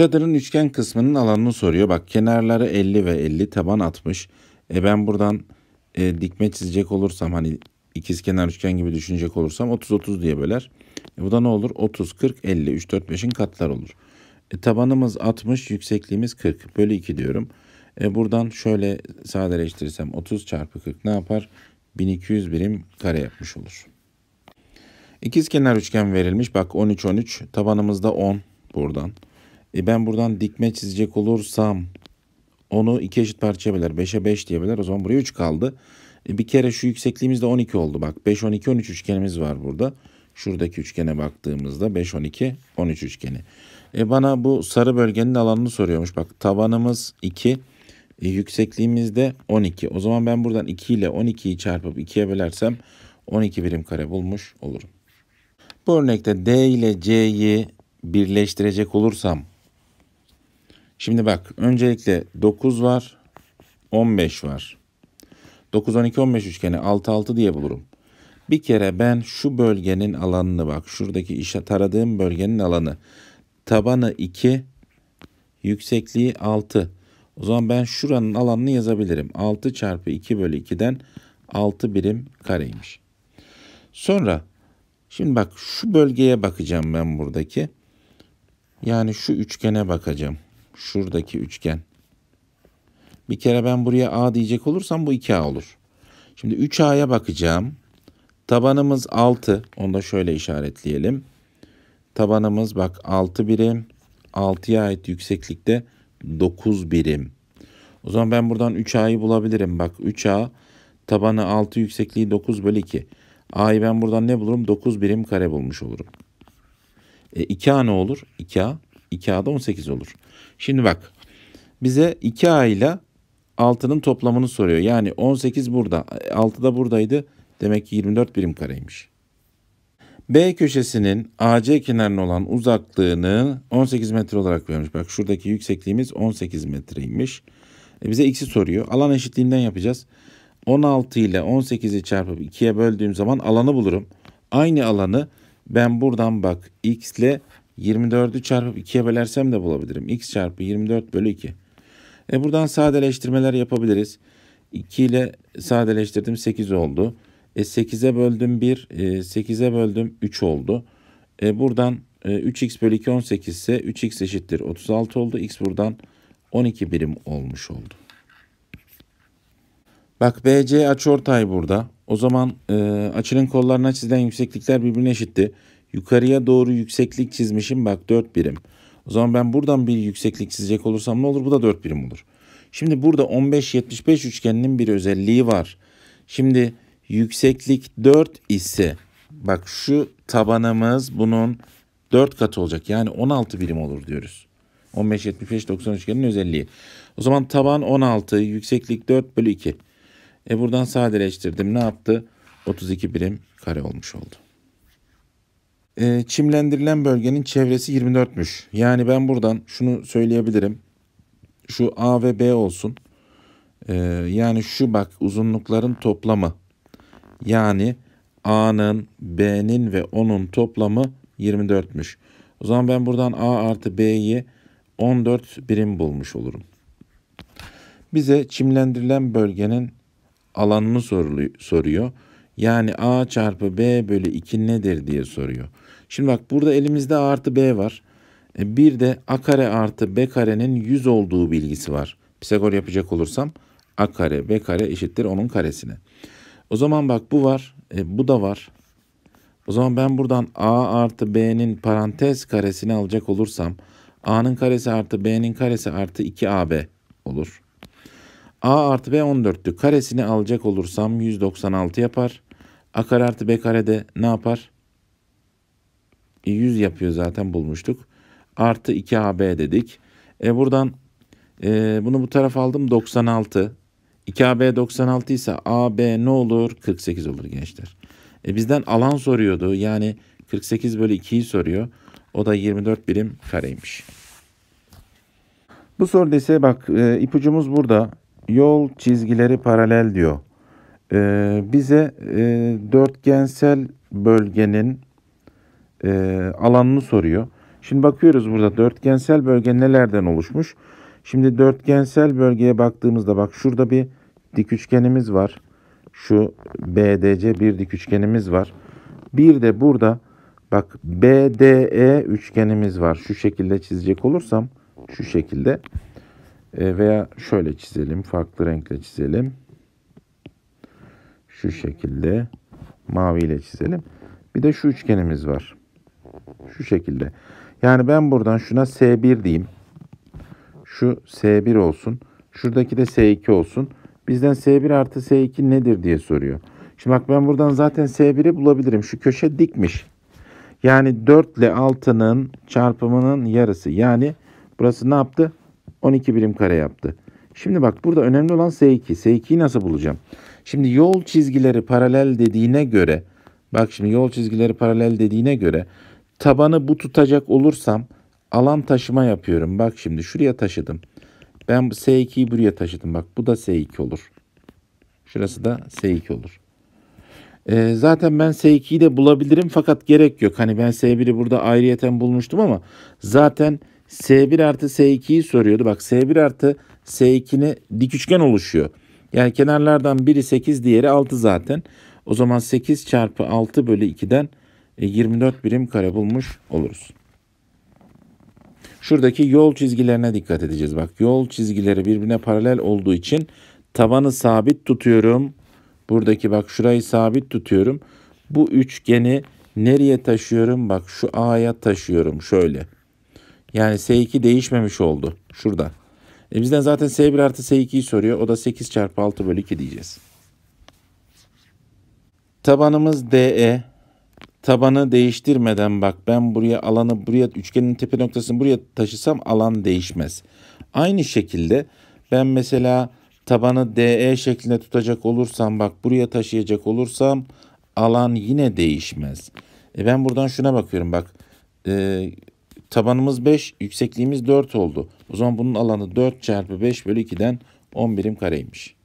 Çadırın üçgen kısmının alanını soruyor. Bak kenarları 50 ve 50 taban 60. E ben buradan e, dikme çizecek olursam hani ikiz kenar üçgen gibi düşünecek olursam 30-30 diye böler. E, bu da ne olur? 30-40-50 3-4-5'in katlar olur. E, tabanımız 60 yüksekliğimiz 40 bölü 2 diyorum. E, buradan şöyle sadeleştirirsem 30 çarpı 40 ne yapar? 1200 birim kare yapmış olur. İkiz kenar üçgen verilmiş. Bak 13-13 tabanımızda 10 buradan. E ben buradan dikme çizecek olursam onu iki eşit parçaya böler. 5'e 5 diye O zaman buraya 3 kaldı. E bir kere şu yüksekliğimiz de 12 oldu. Bak 5, 12, 13 üçgenimiz var burada. Şuradaki üçgene baktığımızda 5, 12, 13 üçgeni. E bana bu sarı bölgenin alanını soruyormuş. Bak tabanımız 2, e yüksekliğimiz de 12. O zaman ben buradan 2 ile 12'yi çarpıp 2'ye bölersem 12 birim kare bulmuş olurum. Bu örnekte D ile C'yi birleştirecek olursam Şimdi bak öncelikle 9 var, 15 var. 9, 12, 15 üçgeni 6, 6 diye bulurum. Bir kere ben şu bölgenin alanını bak. Şuradaki işe taradığım bölgenin alanı. Tabanı 2, yüksekliği 6. O zaman ben şuranın alanını yazabilirim. 6 çarpı 2 bölü 2'den 6 birim kareymiş. Sonra şimdi bak şu bölgeye bakacağım ben buradaki. Yani şu üçgene bakacağım şuradaki üçgen. Bir kere ben buraya A diyecek olursam bu 2A olur. Şimdi 3A'ya bakacağım. Tabanımız 6. Onu da şöyle işaretleyelim. Tabanımız bak 6 birim. 6'ya ait yükseklikte 9 birim. O zaman ben buradan 3A'yı bulabilirim. Bak 3A tabanı 6 yüksekliği 9 bölü 2. A'yı ben buradan ne bulurum? 9 birim kare bulmuş olurum. E, 2A ne olur? 2A 2 a da 18 olur. Şimdi bak bize 2A ile 6'nın toplamını soruyor. Yani 18 burada 6 da buradaydı. Demek ki 24 birim kareymiş. B köşesinin AC kenarına olan uzaklığını 18 metre olarak vermiş. Bak şuradaki yüksekliğimiz 18 metreymiş. E bize x'i soruyor. Alan eşitliğinden yapacağız. 16 ile 18'i çarpıp 2'ye böldüğüm zaman alanı bulurum. Aynı alanı ben buradan bak x ile 24'ü çarpıp 2'ye bölersem de bulabilirim. X çarpı 24 bölü 2. E buradan sadeleştirmeler yapabiliriz. 2 ile sadeleştirdim 8 oldu. E 8'e böldüm 1, e 8'e böldüm 3 oldu. E buradan e 3x bölü 2 18 ise 3x eşittir 36 oldu. X buradan 12 birim olmuş oldu. Bak BC açıortay burada. O zaman e, açının kollarına çizilen yükseklikler birbirine eşitti. Yukarıya doğru yükseklik çizmişim bak 4 birim. O zaman ben buradan bir yükseklik çizecek olursam ne olur? Bu da 4 birim olur. Şimdi burada 15-75 üçgeninin bir özelliği var. Şimdi yükseklik 4 ise bak şu tabanımız bunun 4 katı olacak. Yani 16 birim olur diyoruz. 15, 75, 90 üçgenin özelliği. O zaman taban 16, yükseklik 4 bölü 2. E buradan sadeleştirdim. Ne yaptı? 32 birim kare olmuş oldu e, çimlendirilen bölgenin çevresi 24'müş. Yani ben buradan şunu söyleyebilirim. Şu A ve B olsun. E, yani şu bak uzunlukların toplamı. Yani A'nın, B'nin ve onun toplamı 24'müş. O zaman ben buradan A artı B'yi 14 birim bulmuş olurum. Bize çimlendirilen bölgenin alanını soruluyor, soruyor. Yani A çarpı B bölü 2 nedir diye soruyor. Şimdi bak burada elimizde A artı B var. E, bir de A kare artı B karenin 100 olduğu bilgisi var. Pisagor yapacak olursam A kare B kare eşittir onun karesine. O zaman bak bu var. E, bu da var. O zaman ben buradan A artı B'nin parantez karesini alacak olursam A'nın karesi artı B'nin karesi artı 2AB olur. A artı B 14'tü. Karesini alacak olursam 196 yapar. A kare artı B kare de ne yapar? 100 yapıyor zaten bulmuştuk. Artı 2AB dedik. E, buradan e, bunu bu taraf aldım 96. 2AB 96 ise AB ne olur? 48 olur gençler. E, bizden alan soruyordu. Yani 48 bölü 2'yi soruyor. O da 24 birim kareymiş. Bu soruda ise bak e, ipucumuz burada. Yol çizgileri paralel diyor. E, bize e, dörtgensel bölgenin e, alanını soruyor. Şimdi bakıyoruz burada dörtgensel bölge nelerden oluşmuş? Şimdi dörtgensel bölgeye baktığımızda bak şurada bir dik üçgenimiz var. Şu BDC bir dik üçgenimiz var. Bir de burada bak BDE üçgenimiz var. Şu şekilde çizecek olursam şu şekilde e, veya şöyle çizelim. Farklı renkle çizelim. Şu şekilde maviyle çizelim. Bir de şu üçgenimiz var. Şu şekilde. Yani ben buradan şuna S1 diyeyim. Şu S1 olsun. Şuradaki de S2 olsun. Bizden S1 artı S2 nedir diye soruyor. Şimdi bak ben buradan zaten S1'i bulabilirim. Şu köşe dikmiş. Yani 4 ile 6'nın çarpımının yarısı. Yani burası ne yaptı? 12 birim kare yaptı. Şimdi bak burada önemli olan S2. S2'yi nasıl bulacağım? Şimdi yol çizgileri paralel dediğine göre bak şimdi yol çizgileri paralel dediğine göre Tabanı bu tutacak olursam alan taşıma yapıyorum. Bak şimdi şuraya taşıdım. Ben S2'yi buraya taşıdım. Bak bu da S2 olur. Şurası da S2 olur. Ee, zaten ben S2'yi de bulabilirim fakat gerek yok. Hani ben S1'i burada ayrıyeten bulmuştum ama zaten S1 artı S2'yi soruyordu. Bak S1 artı S2'ni dik üçgen oluşuyor. Yani kenarlardan biri 8 diğeri 6 zaten. O zaman 8 çarpı 6 bölü 2'den 24 e, birim kare bulmuş oluruz. Şuradaki yol çizgilerine dikkat edeceğiz. Bak yol çizgileri birbirine paralel olduğu için tabanı sabit tutuyorum. Buradaki bak şurayı sabit tutuyorum. Bu üçgeni nereye taşıyorum? Bak şu A'ya taşıyorum şöyle. Yani S2 değişmemiş oldu. Şurada. E bizden zaten S1 artı S2'yi soruyor. O da 8 çarpı 6 bölü 2 diyeceğiz. Tabanımız DE tabanı değiştirmeden bak ben buraya alanı buraya üçgenin tepe noktasını buraya taşısam alan değişmez. Aynı şekilde ben mesela tabanı DE şeklinde tutacak olursam bak buraya taşıyacak olursam alan yine değişmez. E ben buradan şuna bakıyorum bak e, tabanımız 5 yüksekliğimiz 4 oldu. O zaman bunun alanı 4 çarpı 5 bölü 2'den 10 birim kareymiş.